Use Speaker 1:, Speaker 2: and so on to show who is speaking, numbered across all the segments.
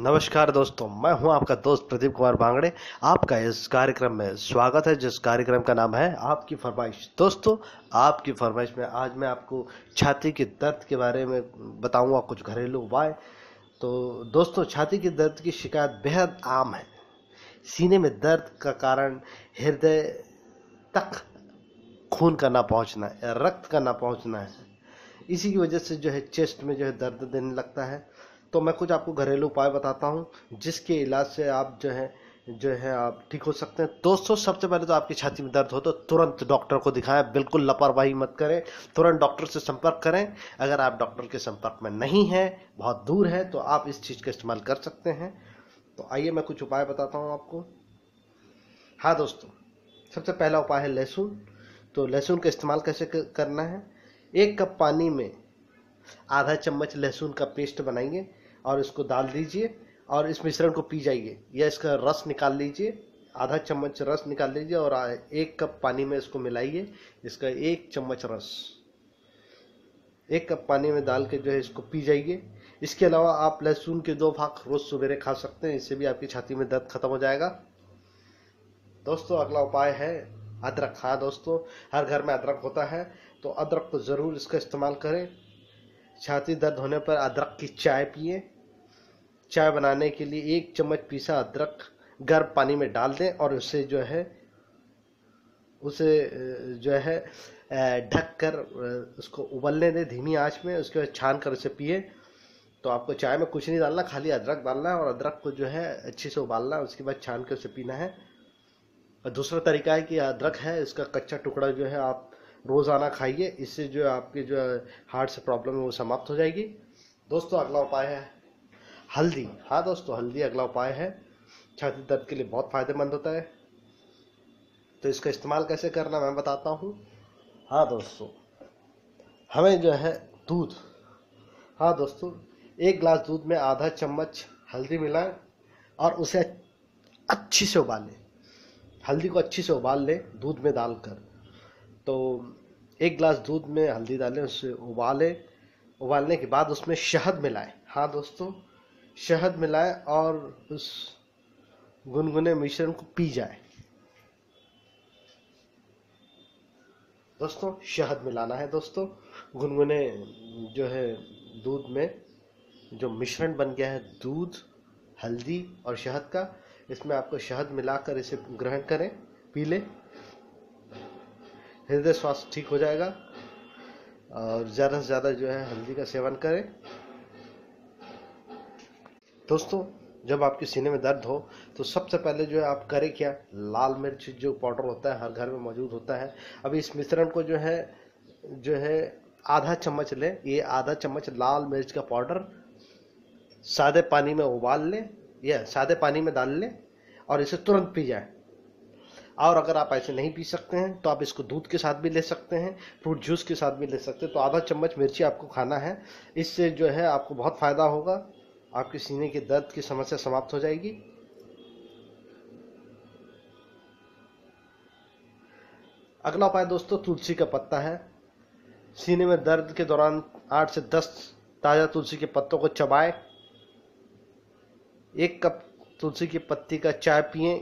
Speaker 1: नमस्कार दोस्तों मैं हूं आपका दोस्त प्रदीप कुमार बांगड़े आपका इस कार्यक्रम में स्वागत है जिस कार्यक्रम का नाम है आपकी फरमाइश दोस्तों आपकी फरमाइश में आज मैं आपको छाती के दर्द के बारे में बताऊंगा कुछ घरेलू उपाय तो दोस्तों छाती के दर्द की शिकायत बेहद आम है सीने में दर्द का कारण हृदय तक खून का ना पहुँचना रक्त का ना पहुँचना है इसी की वजह से जो है चेस्ट में जो है दर्द देने लगता है तो मैं कुछ आपको घरेलू उपाय बताता हूँ जिसके इलाज से आप जो है जो है आप ठीक हो सकते हैं दोस्तों सबसे पहले तो आपकी छाती में दर्द हो तो तुरंत डॉक्टर को दिखाएं बिल्कुल लापरवाही मत करें तुरंत डॉक्टर से संपर्क करें अगर आप डॉक्टर के संपर्क में नहीं हैं बहुत दूर है तो आप इस चीज़ का इस्तेमाल कर सकते हैं तो आइए मैं कुछ उपाय बताता हूँ आपको हाँ दोस्तों सबसे पहला उपाय है लहसुन तो लहसुन का इस्तेमाल कैसे करना है एक कप पानी में आधा चम्मच लहसुन का पेस्ट बनाएंगे और इसको डाल दीजिए और इस मिश्रण को पी जाइए या इसका रस निकाल लीजिए आधा चम्मच रस निकाल लीजिए और एक कप पानी में इसको मिलाइए इसका एक चम्मच रस एक कप पानी में डाल के जो है इसको पी जाइए इसके अलावा आप लहसुन के दो भाग रोज़ सवेरे खा सकते हैं इससे भी आपकी छाती में दर्द खत्म हो जाएगा दोस्तों अगला उपाय है अदरक हाँ दोस्तों हर घर में अदरक होता है तो अदरक को ज़रूर इसका इस्तेमाल करें छाती दर्द होने पर अदरक की चाय पिए चाय बनाने के लिए एक चम्मच पीसा अदरक गर्म पानी में डाल दें और उसे जो है उसे जो है ढक कर उसको उबलने दें धीमी आंच में उसके बाद छान कर उसे पिए तो आपको चाय में कुछ नहीं डालना खाली अदरक डालना है और अदरक को जो है अच्छे से उबालना है उसके बाद छान कर उसे पीना है और दूसरा तरीका है कि अदरक है इसका कच्चा टुकड़ा जो है आप रोज़ाना खाइए इससे जो आपके जो हार्ट से प्रॉब्लम है वो समाप्त हो जाएगी दोस्तों अगला उपाय है हल्दी हाँ दोस्तों हल्दी अगला उपाय है छाती दर्द के लिए बहुत फ़ायदेमंद होता है तो इसका इस्तेमाल कैसे करना मैं बताता हूँ हाँ दोस्तों हमें जो है दूध हाँ दोस्तों एक गिलास दूध में आधा चम्मच हल्दी मिलाएं और उसे अच्छी से उबालें हल्दी को अच्छी से उबाल लें दूध में डालकर तो एक गिलास दूध में हल्दी डालें उसे उबालें उबालने के बाद उसमें शहद मिलाएं हाँ दोस्तों शहद मिलाए और उस गुनगुने मिश्रण को पी जाए दोस्तों शहद मिलाना है दोस्तों गुनगुने जो है दूध में जो मिश्रण बन गया है दूध हल्दी और शहद का इसमें आपको शहद मिलाकर इसे ग्रहण करें पी लें हृदय स्वास्थ्य ठीक हो जाएगा और ज़्यादा से ज़्यादा जो है हल्दी का सेवन करें दोस्तों जब आपके सीने में दर्द हो तो सबसे पहले जो है आप करें क्या लाल मिर्च जो पाउडर होता है हर घर में मौजूद होता है अब इस मिश्रण को जो है जो है आधा चम्मच लें ये आधा चम्मच लाल मिर्च का पाउडर सादे पानी में उबाल लें या सादे पानी में डाल लें और इसे तुरंत पी जाए और अगर आप ऐसे नहीं पी सकते हैं तो आप इसको दूध के साथ भी ले सकते हैं फ्रूट जूस के साथ भी ले सकते हैं तो आधा चम्मच मिर्ची आपको खाना है इससे जो है आपको बहुत फ़ायदा होगा आपके सीने के दर्द की समस्या समाप्त हो जाएगी अगला उपाय दोस्तों तुलसी का पत्ता है सीने में दर्द के दौरान आठ से दस ताज़ा तुलसी के पत्तों को चबाए एक कप तुलसी की पत्ती का चाय पिए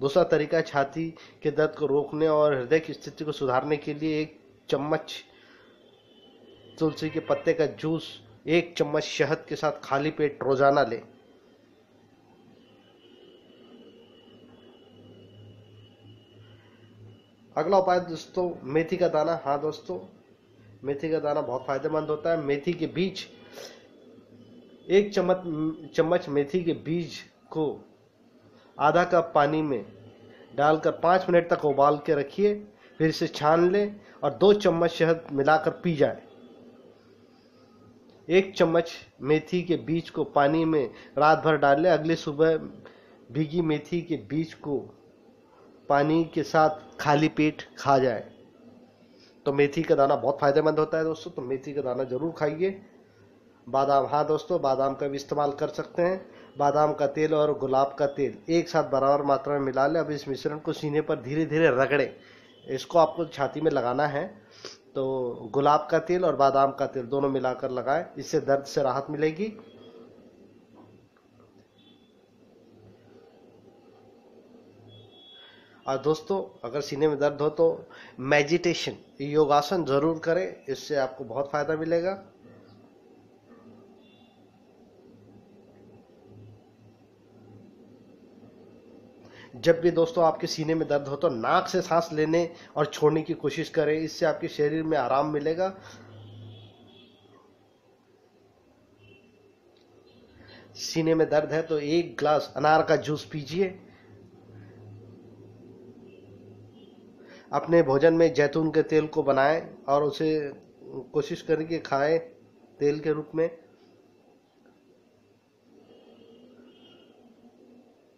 Speaker 1: दूसरा तरीका छाती के दर्द को रोकने और हृदय की स्थिति को सुधारने के लिए एक चम्मच तुलसी के पत्ते का जूस एक चम्मच शहद के साथ खाली पेट रोजाना लें अगला उपाय दोस्तों मेथी का दाना हाँ दोस्तों मेथी का दाना बहुत फायदेमंद होता है मेथी के बीज एक चम्मच चम्मच मेथी के बीज को आधा कप पानी में डालकर पाँच मिनट तक उबाल के रखिए फिर इसे छान लें और दो चम्मच शहद मिलाकर पी जाए एक चम्मच मेथी के बीज को पानी में रात भर डाल लें अगले सुबह भीगी मेथी के बीज को पानी के साथ खाली पेट खा जाए तो मेथी का दाना बहुत फायदेमंद होता है दोस्तों तो मेथी का दाना जरूर खाइए बादाम हाँ दोस्तों बादाम का भी इस्तेमाल कर सकते हैं बादाम का तेल और गुलाब का तेल एक साथ बराबर मात्रा में मिला लें अब इस मिश्रण को सीने पर धीरे धीरे रगड़ें इसको आपको छाती में लगाना है तो गुलाब का तेल और बादाम का तेल दोनों मिलाकर लगाएं इससे दर्द से राहत मिलेगी और दोस्तों अगर सीने में दर्द हो तो मेडिटेशन योगासन ज़रूर करें इससे आपको बहुत फ़ायदा मिलेगा जब भी दोस्तों आपके सीने में दर्द हो तो नाक से सांस लेने और छोड़ने की कोशिश करें इससे आपके शरीर में आराम मिलेगा सीने में दर्द है तो एक ग्लास अनार का जूस पीजिए अपने भोजन में जैतून के तेल को बनाएं और उसे कोशिश करें कि खाएं तेल के रूप में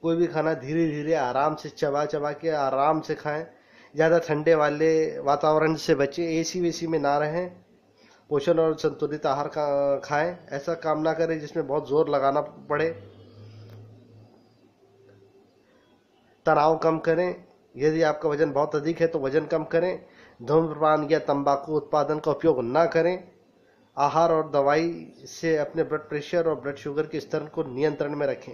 Speaker 1: कोई भी खाना धीरे धीरे आराम से चबा चबा के आराम से खाएं ज़्यादा ठंडे वाले वातावरण से बचें एसी वेसी में ना रहें पोषण और संतुलित आहार का खाएं ऐसा काम ना करें जिसमें बहुत जोर लगाना पड़े तनाव कम करें यदि आपका वजन बहुत अधिक है तो वजन कम करें धूम्रपान या तंबाकू उत्पादन का उपयोग ना करें आहार और दवाई से अपने ब्लड प्रेशर और ब्लड शुगर के स्तर को नियंत्रण में रखें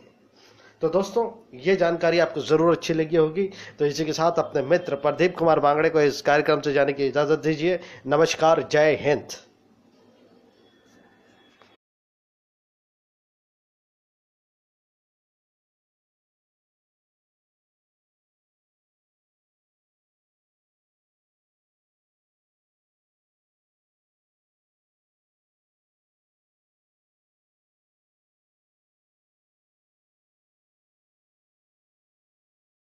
Speaker 1: तो दोस्तों ये जानकारी आपको ज़रूर अच्छी लगी होगी तो इसी के साथ अपने मित्र प्रदीप कुमार बांगड़े को इस कार्यक्रम से जाने की इजाज़त दीजिए नमस्कार जय हिंद